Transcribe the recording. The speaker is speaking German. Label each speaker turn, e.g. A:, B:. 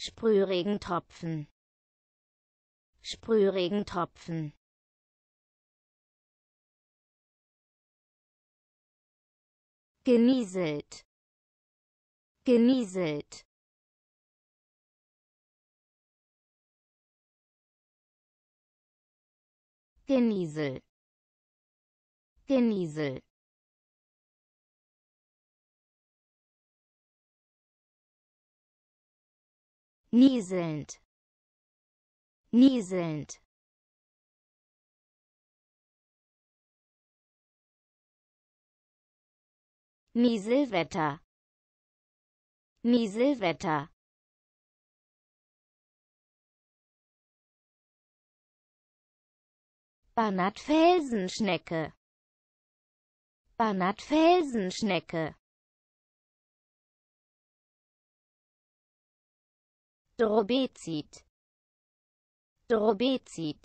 A: Sprühregentropfen Sprühregentropfen Genieselt Genieselt Genieselt Genieselt nieselnd, nieselnd. Nieselwetter, Nieselwetter. Banat Felsenschnecke, Banat Felsenschnecke. Drobezit. Drobezid.